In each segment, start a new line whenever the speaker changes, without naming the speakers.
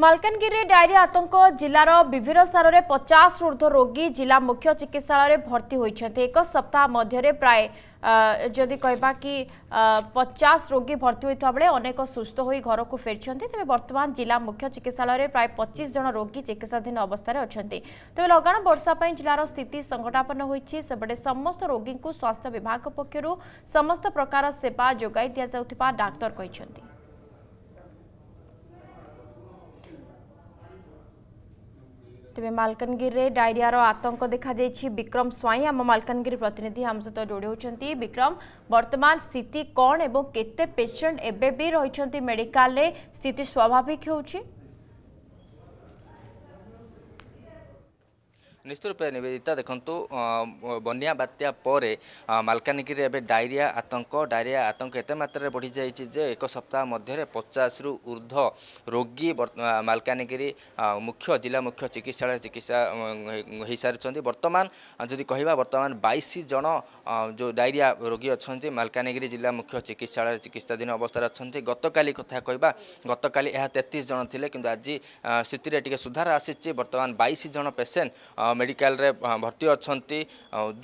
Malkangiri diary आतंक जिल्ला विभिन्न स्थानले पचास ऊर्ध्व रोगी जिल्ला मुख्य चिकित्सा भर्ति एक सप्ताह मध्य प्रायः जिवा कि पचास रोगी भर्ती अनेक सुस्थ घर घरको फेरी तपाईँ वर्तमान जिल्ला मुख्य चिकित्सा प्रायः पचिसज रोगी चिकित्साधीन अवस्थित अहिले तपाईँ लगाण वर्षाप स्थिति सङ्कटापन्न हुन्छ सबै समस्त रोगी को स्वास्थ्य विभाग पक्षहरू समस्त प्रकार सेवा जो डाक्तर ତେବେ ମାଲକାନଗିରିରେ ଡାଇରିଆର ଆତଙ୍କ ଦେଖାଯାଇଛି ବିକ୍ରମ ସ୍ୱାଇଁ ଆମ ମାଲକାନଗିରି ପ୍ରତିନିଧି ଆମ ସହିତ ଯୋଡ଼ି ହେଉଛନ୍ତି ବିକ୍ରମ ବର୍ତ୍ତମାନ ସ୍ଥିତି କ'ଣ ଏବଂ କେତେ ପେସେଣ୍ଟ ଏବେ ବି ରହିଛନ୍ତି ମେଡ଼ିକାଲରେ ସ୍ଥିତି ସ୍ୱାଭାବିକ ହେଉଛି
ନିଶ୍ଚିତ ରୂପେ ନିବେଦିତା ଦେଖନ୍ତୁ ବନ୍ୟା ବାତ୍ୟା ପରେ ମାଲକାନଗିରିରେ ଏବେ ଡାଇରିଆ ଆତଙ୍କ ଡାଇରିଆ ଆତଙ୍କ ଏତେ ମାତ୍ରାରେ ବଢ଼ିଯାଇଛି ଯେ ଏକ ସପ୍ତାହ ମଧ୍ୟରେ ପଚାଶରୁ ଉର୍ଦ୍ଧ୍ୱ ରୋଗୀ ମାଲକାନଗିରି ମୁଖ୍ୟ ଜିଲ୍ଲା ମୁଖ୍ୟ ଚିକିତ୍ସାଳୟ ଚିକିତ୍ସା ହୋଇସାରିଛନ୍ତି ବର୍ତ୍ତମାନ ଯଦି କହିବା ବର୍ତ୍ତମାନ ବାଇଶ ଜଣ ଯେଉଁ ଡାଇରିଆ ରୋଗୀ ଅଛନ୍ତି ମାଲକାନଗିରି ଜିଲ୍ଲା ମୁଖ୍ୟ ଚିକିତ୍ସାଳୟରେ ଚିକିତ୍ସାଧୀନ ଅବସ୍ଥାରେ ଅଛନ୍ତି ଗତକାଲି କଥା କହିବା ଗତକାଲି ଏହା ତେତିଶ ଜଣ ଥିଲେ କିନ୍ତୁ ଆଜି ସ୍ଥିତିରେ ଟିକେ ସୁଧାର ଆସିଛି ବର୍ତ୍ତମାନ ବାଇଶ ଜଣ ପେସେଣ୍ଟ মেডিকালে ভর্তি অনেক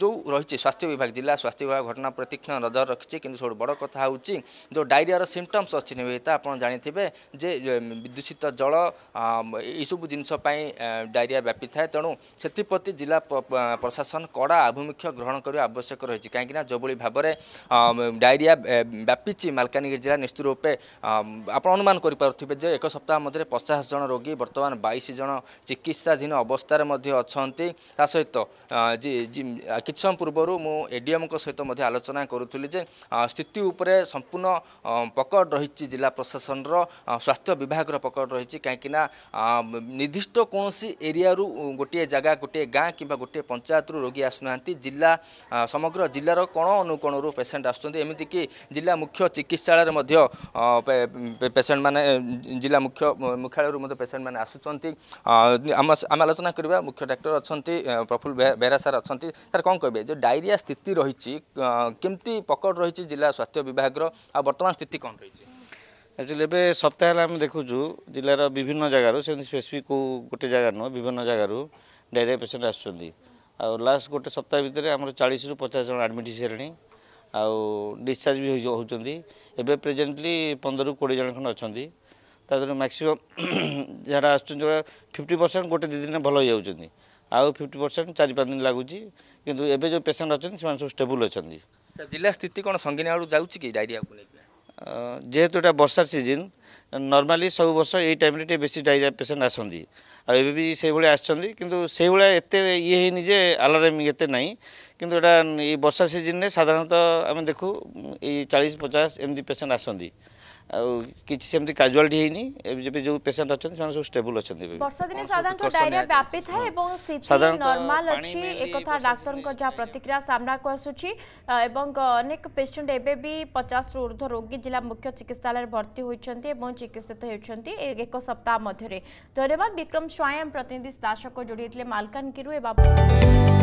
যে রয়েছে স্বাস্থ্য বিভাগ জেলা স্বাস্থ্য বিভাগ ঘটনা প্রতি তীক্ষ্ণ নজর রাখছে কিন্তু সব বড় কথা হচ্ছে যে ডায়রিয়ার সিমটমস অনেতা আপনার জাঁথিবে যে দূষিত জল এইসব জিনিসপ্রাই ডায়রিয়া ব্যাপি থাকে তেমন সেপ্রতি জেলা প্রশাসন কড়া আভিমুখ্য গ্রহণ করা আবশ্যক রয়েছে কিনা যেভাবে ভাবে ডায়রিয়া ব্যাপিছে মালকানগিরি জেলা নিশ্চিত রূপে আপনার অনুমান করে পারে যে এক সপ্তাহ মধ্যে পচাশ জন রোগী বর্তমান বাইশ জন চিকিৎসাধীন অবস্থায় অনেক ଅଛନ୍ତି ତା ସହିତ କିଛି ସମୟ ପୂର୍ବରୁ ମୁଁ ଏ ଏଡିଏମ୍ଙ୍କ ସହିତ ମଧ୍ୟ ଆଲୋଚନା କରୁଥିଲି ଯେ ସ୍ଥିତି ଉପରେ ସମ୍ପୂର୍ଣ୍ଣ ପକଡ଼ ରହିଛି ଜିଲ୍ଲା ପ୍ରଶାସନର ସ୍ୱାସ୍ଥ୍ୟ ବିଭାଗର ପକଡ଼ ରହିଛି କାହିଁକିନା ନିର୍ଦ୍ଦିଷ୍ଟ କୌଣସି ଏରିଆରୁ ଗୋଟିଏ ଜାଗା ଗୋଟିଏ ଗାଁ କିମ୍ବା ଗୋଟିଏ ପଞ୍ଚାୟତରୁ ରୋଗୀ ଆସୁନାହାନ୍ତି ଜିଲ୍ଲା ସମଗ୍ର ଜିଲ୍ଲାର କୋଣ ଅନୁକୋଣରୁ ପେସେଣ୍ଟ ଆସୁଛନ୍ତି ଏମିତିକି ଜିଲ୍ଲା ମୁଖ୍ୟ ଚିକିତ୍ସାଳୟରେ ମଧ୍ୟ ପେସେଣ୍ଟମାନେ ଜିଲ୍ଲା ମୁଖ୍ୟ ମୁଖ୍ୟାଳୟରୁ ମଧ୍ୟ ପେସେଣ୍ଟମାନେ ଆସୁଛନ୍ତି ଆମେ ଆଲୋଚନା କରିବା ମୁଖ୍ୟ ଡାକ୍ତର অনেক প্রফুল বেহেরা স্যার অনেক স্যার কম কে যে ডায়রিয়া স্থিতি রয়েছে কমিটি পকড় রয়েছে জেলা স্বাস্থ্য বিভাগর আর্তমান স্থিতি কম রয়েছে
একচুয়ালি এবে সপ্তাহ হলে আমি দেখুছু জেলার বিভিন্ন জায়গার সেমি স্পেসিফিক কেউ গোটে জায়গা নুহ বিভিন্ন জায়গার ডায়রিয়া পেসেন্ট আসছেন ଆଉ ଲାଷ୍ଟ ଗୋଟେ ସପ୍ତାହ ଭିତରେ ଆମର ଚାଳିଶରୁ ପଚାଶ ଜଣ ଆଡ଼ମିଟ୍ ହେଇସାରିଲେଣି ଆଉ ଡିସଚାର୍ଜ ବି ହେଉଛନ୍ତି ଏବେ ପ୍ରେଜେଣ୍ଟଲି ପନ୍ଦରରୁ କୋଡ଼ିଏ ଜଣ ଖଣ୍ଡେ ଅଛନ୍ତି ତା ଦେହରୁ ମ୍ୟାକ୍ସିମମ୍ ଯାହାର ଆସୁଛନ୍ତି ଯେଉଁଟା ଫିଫ୍ଟି ପରସେଣ୍ଟ ଗୋଟେ ଦୁଇ ଦିନରେ ଭଲ ହେଇଯାଉଛନ୍ତି ଆଉ ଫିଫ୍ଟି ପରସେଣ୍ଟ ଚାରି ପାଞ୍ଚ ଦିନ ଲାଗୁଛି କିନ୍ତୁ ଏବେ ଯେଉଁ ପେସେଣ୍ଟ ଅଛନ୍ତି ସେମାନେ ସବୁ ଷ୍ଟେବୁଲ୍ ଅଛନ୍ତି ଜିଲ୍ଲା ସ୍ଥିତି କ'ଣ ସଙ୍ଗୀନ ଆଡ଼ୁ ଯାଉଛି କି ଡାଇରିଆକୁ ନେଇକି ଯେହେତୁ ଏଇଟା ବର୍ଷା ସିଜିନ୍ ନର୍ମାଲି ସବୁ ବର୍ଷ ଏଇ ଟାଇମ୍ରେ ଟିକେ ବେଶୀ ଡାଇରିଆ ପେସେଣ୍ଟ ଆସନ୍ତି ଆଉ ଏବେ ବି ସେଇଭଳିଆ ଆସିଛନ୍ତି କିନ୍ତୁ ସେଇଭଳିଆ ଏତେ ଇଏ ହେଇନି ଯେ ଆଲାରାମିଂ ଏତେ ନାହିଁ କିନ୍ତୁ ଏଇଟା ଏଇ ବର୍ଷା ସିଜିନ୍ରେ ସାଧାରଣତଃ ଆମେ ଦେଖୁ ଏଇ ଚାଳିଶ ପଚାଶ ଏମିତି ପେସେଣ୍ଟ ଆସନ୍ତି ଆଉ କିଛି ସେମିତି କାଜୁଆଲିଟି ହେଇନି ଏବେ ଯେଉଁ ପେସେଣ୍ଟ ଅଛନ୍ତି ସେମାନେ ସବୁ ଷ୍ଟେବୁଲ ଅଛନ୍ତି ବର୍ଷା ଦିନେ ସାଧାରଣତଃ ଡାଇରିଆ
ବ୍ୟାପିଥାଏ ଏବଂ ସ୍ଥିତି ନର୍ମାଲ ଅଛି ଏକଥା ଡାକ୍ତରଙ୍କ ଯାହା ପ୍ରତିକ୍ରିୟା ସାମ୍ନାକୁ ଆସୁଛି ଏବଂ ଅନେକ ପେସେଣ୍ଟ ଏବେ ବି ପଚାଶରୁ ଉର୍ଦ୍ଧ୍ୱ ରୋଗୀ ଜିଲ୍ଲା ମୁଖ୍ୟ ଚିକିତ୍ସାଳୟରେ ଭର୍ତ୍ତି ହୋଇଛନ୍ତି ଏବଂ ଚିକିତ୍ସିତ ହେଉଛନ୍ତି ଏକ ସପ୍ତାହ ମଧ୍ୟରେ ଧନ୍ୟବାଦ ବିକ୍ରମ ସ୍ୱାଇଁ ପ୍ରତିନିଧି ଶାସକ ଯୋଡ଼ି ହେଇଥିଲେ ମାଲକାନଗିରିରୁ ଏ ବାବଦ